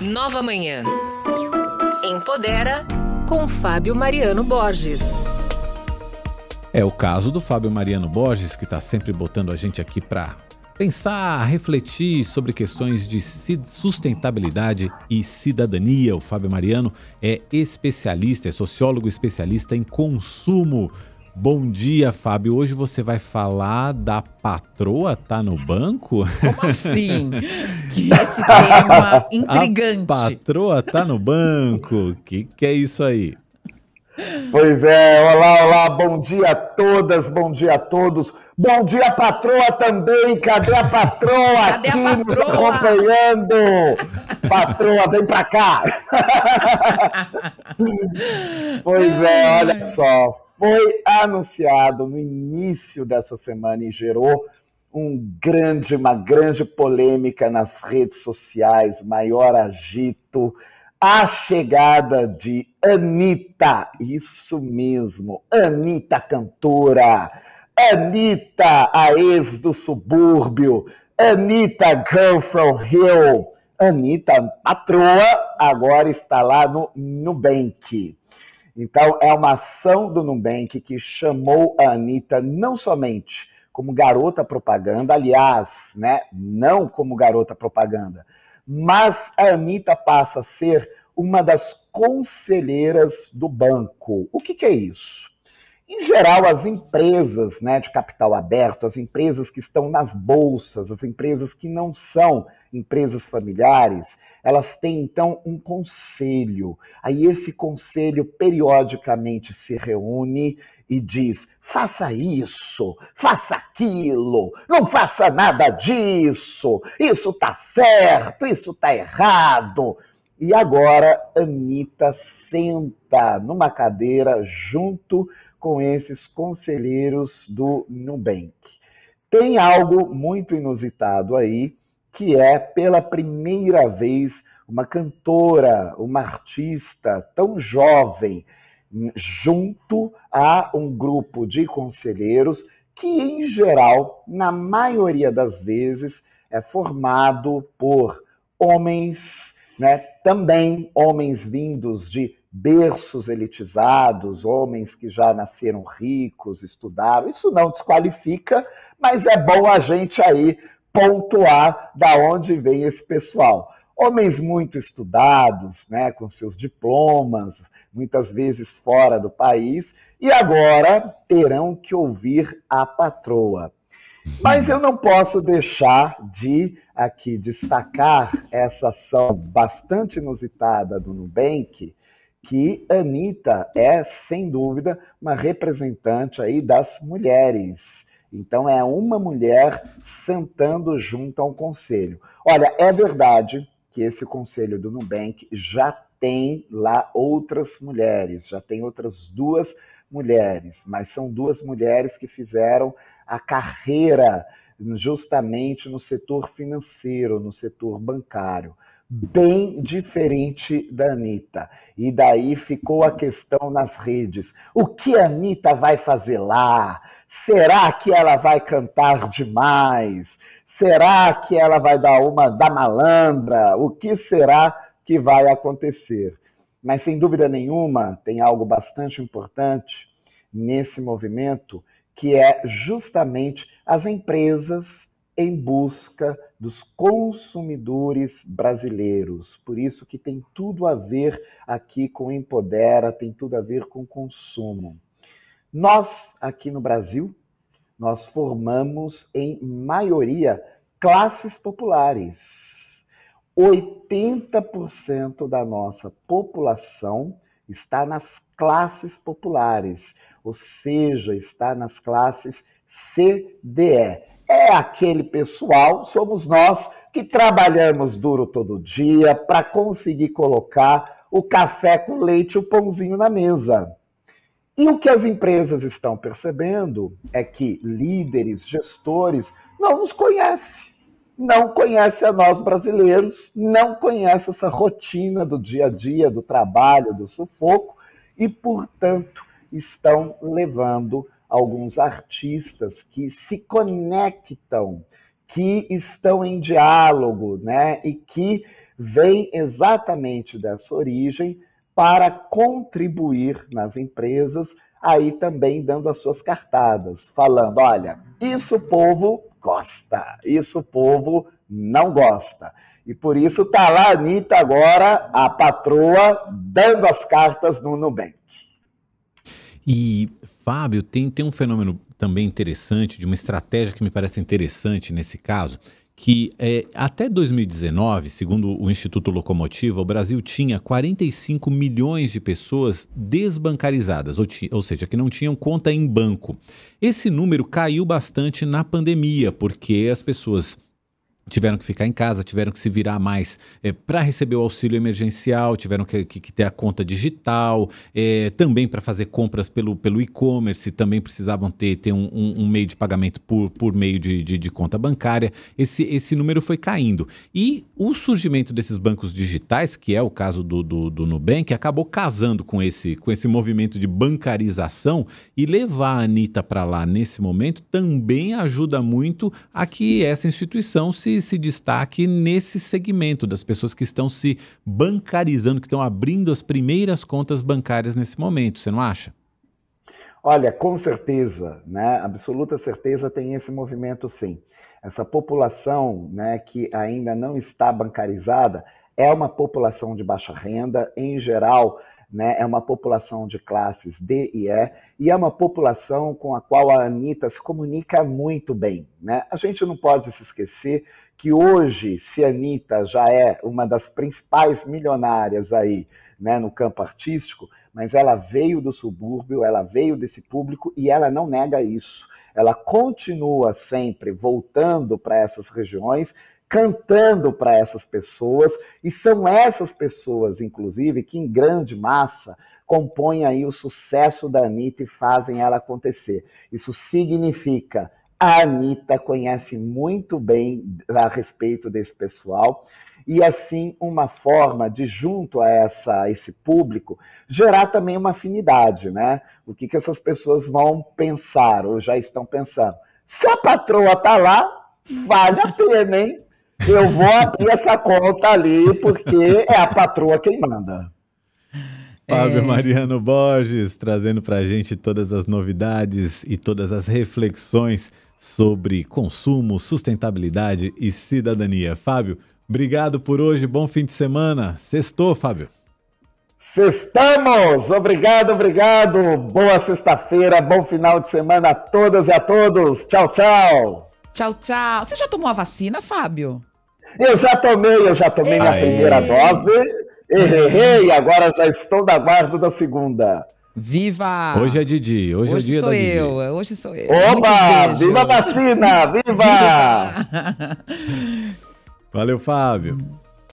Nova Manhã. Empodera com Fábio Mariano Borges. É o caso do Fábio Mariano Borges, que está sempre botando a gente aqui para pensar, refletir sobre questões de sustentabilidade e cidadania. O Fábio Mariano é especialista, é sociólogo especialista em consumo. Bom dia, Fábio. Hoje você vai falar da patroa tá no banco? Como assim? que esse tema intrigante. A patroa tá no banco. Que que é isso aí? Pois é, olá, olá, bom dia a todas, bom dia a todos. Bom dia, patroa também. Cadê a patroa Cadê aqui a patroa? nos acompanhando? patroa, vem pra cá. pois é, olha só foi anunciado no início dessa semana e gerou um grande, uma grande polêmica nas redes sociais, maior agito, a chegada de Anitta, isso mesmo, Anitta cantora, Anitta, a ex do subúrbio, Anitta Girl from Hill, Anitta patroa, agora está lá no Nubank. Então, é uma ação do Nubank que chamou a Anitta não somente como garota propaganda, aliás, né, não como garota propaganda, mas a Anitta passa a ser uma das conselheiras do banco. O que, que é isso? Em geral, as empresas né, de capital aberto, as empresas que estão nas bolsas, as empresas que não são empresas familiares, elas têm então um conselho. Aí esse conselho periodicamente se reúne e diz: faça isso, faça aquilo, não faça nada disso, isso tá certo, isso tá errado. E agora Anitta senta numa cadeira junto com esses conselheiros do Nubank. Tem algo muito inusitado aí, que é pela primeira vez uma cantora, uma artista tão jovem, junto a um grupo de conselheiros que, em geral, na maioria das vezes, é formado por homens, né? também homens vindos de berços elitizados, homens que já nasceram ricos, estudaram. Isso não desqualifica, mas é bom a gente aí pontuar da onde vem esse pessoal. Homens muito estudados, né, com seus diplomas, muitas vezes fora do país, e agora terão que ouvir a patroa. Mas eu não posso deixar de aqui destacar essa ação bastante inusitada do Nubank, que Anitta é, sem dúvida, uma representante aí das mulheres. Então é uma mulher sentando junto ao conselho. Olha, é verdade que esse conselho do Nubank já tem lá outras mulheres, já tem outras duas mulheres, mas são duas mulheres que fizeram a carreira justamente no setor financeiro, no setor bancário bem diferente da Anitta. E daí ficou a questão nas redes: o que a Anitta vai fazer lá? Será que ela vai cantar demais? Será que ela vai dar uma da malandra? O que será que vai acontecer? Mas sem dúvida nenhuma, tem algo bastante importante nesse movimento, que é justamente as empresas em busca dos consumidores brasileiros. Por isso que tem tudo a ver aqui com empodera, tem tudo a ver com consumo. Nós aqui no Brasil, nós formamos em maioria classes populares. 80% da nossa população está nas classes populares, ou seja, está nas classes CDE, é aquele pessoal, somos nós que trabalhamos duro todo dia para conseguir colocar o café com leite e o pãozinho na mesa. E o que as empresas estão percebendo é que líderes, gestores, não nos conhecem. Não conhece a nós brasileiros, não conhece essa rotina do dia a dia, do trabalho, do sufoco, e, portanto, estão levando alguns artistas que se conectam, que estão em diálogo, né? E que vêm exatamente dessa origem para contribuir nas empresas, aí também dando as suas cartadas, falando: olha, isso o povo gosta, isso o povo não gosta. E por isso está lá a Anitta agora, a patroa, dando as cartas no Nubank. E Fábio, tem, tem um fenômeno também interessante, de uma estratégia que me parece interessante nesse caso, que é, até 2019, segundo o Instituto Locomotiva, o Brasil tinha 45 milhões de pessoas desbancarizadas, ou, ou, seja, que não tinham conta em banco. Esse número caiu bastante na pandemia, porque as pessoas tiveram que ficar em casa, tiveram que se virar mais é, eh, para receber o auxílio emergencial, tiveram que, que, que ter a conta digital, é, também para fazer compras pelo, pelo e-commerce, também precisavam ter, ter um, um, um meio de pagamento por, por meio de, de, de, conta bancária. Esse, esse número foi caindo. E o surgimento desses bancos digitais, que é o caso do, do, do Nubank, acabou casando com esse, com esse movimento de bancarização e levar a Anitta para lá nesse momento também ajuda muito a que essa instituição se se destaque nesse segmento das pessoas que estão se bancarizando, que estão abrindo as primeiras contas bancárias nesse momento, você não acha? Olha, com certeza, né? Absoluta certeza tem esse movimento sim. Essa população, né, que ainda não está bancarizada, é uma população de baixa renda em geral, né? é uma população de classes D e E, e é uma população com a qual a Anitta se comunica muito bem. Né? A gente não pode se esquecer que hoje, se a Anitta já é uma das principais milionárias aí né, no campo artístico, mas ela veio do subúrbio, ela veio desse público e ela não nega isso. Ela continua sempre voltando para essas regiões, cantando para essas pessoas, e são essas pessoas, inclusive, que em grande massa compõem aí o sucesso da Anitta e fazem ela acontecer. Isso significa a Anitta conhece muito bem a respeito desse pessoal e assim uma forma de junto a essa esse público gerar também uma afinidade, né? O que que essas pessoas vão pensar ou já estão pensando? Se a patroa tá lá, vale a pena, hein? Eu vou abrir essa conta ali, porque é a patroa quem manda. Fábio é... Mariano Borges trazendo para a gente todas as novidades e todas as reflexões sobre consumo, sustentabilidade e cidadania. Fábio, obrigado por hoje, bom fim de semana. Sextou, Fábio. Sextamos! Obrigado, obrigado. Boa sexta-feira, bom final de semana a todas e a todos. Tchau, tchau. Tchau, tchau. Você já tomou a vacina, Fábio? Eu já tomei, eu já tomei a primeira dose. Errei, agora já estou da guarda da segunda. Viva! Hoje é Didi, hoje, é hoje é dia sou da eu, Hoje sou eu, Oba! Viva a vacina! Viva! viva! Valeu, Fábio.